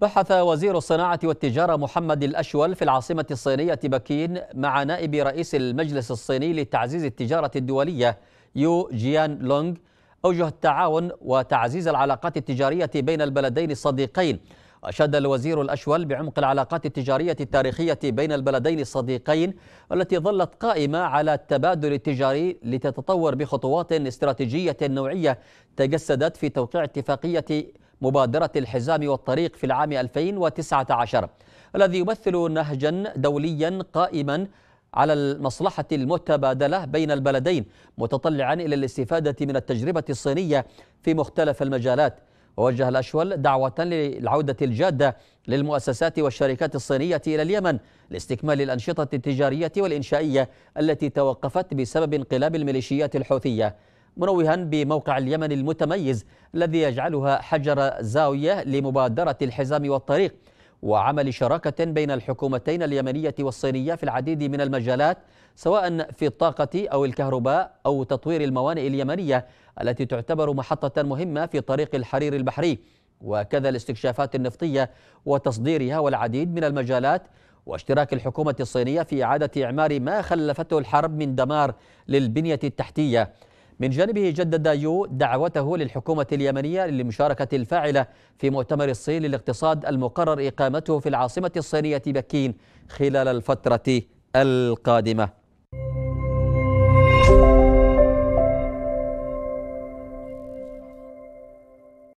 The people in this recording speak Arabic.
بحث وزير الصناعة والتجارة محمد الأشول في العاصمة الصينية بكين مع نائب رئيس المجلس الصيني لتعزيز التجارة الدولية يو جيان لونغ أوجه التعاون وتعزيز العلاقات التجارية بين البلدين الصديقين أشاد الوزير الأشول بعمق العلاقات التجارية التاريخية بين البلدين الصديقين والتي ظلت قائمة على التبادل التجاري لتتطور بخطوات استراتيجية نوعية تجسدت في توقيع اتفاقية مبادرة الحزام والطريق في العام 2019 الذي يمثل نهجا دوليا قائما على المصلحة المتبادلة بين البلدين متطلعا إلى الاستفادة من التجربة الصينية في مختلف المجالات ووجه الأشول دعوة للعودة الجادة للمؤسسات والشركات الصينية إلى اليمن لاستكمال الأنشطة التجارية والإنشائية التي توقفت بسبب انقلاب الميليشيات الحوثية منوها بموقع اليمن المتميز الذي يجعلها حجر زاوية لمبادرة الحزام والطريق وعمل شراكة بين الحكومتين اليمنية والصينية في العديد من المجالات سواء في الطاقة أو الكهرباء أو تطوير الموانئ اليمنية التي تعتبر محطة مهمة في طريق الحرير البحري وكذا الاستكشافات النفطية وتصديرها والعديد من المجالات واشتراك الحكومة الصينية في إعادة إعمار ما خلفته الحرب من دمار للبنية التحتية من جانبه جدد يو دعوته للحكومة اليمنية للمشاركة الفاعلة في مؤتمر الصين للاقتصاد المقرر إقامته في العاصمة الصينية بكين خلال الفترة القادمة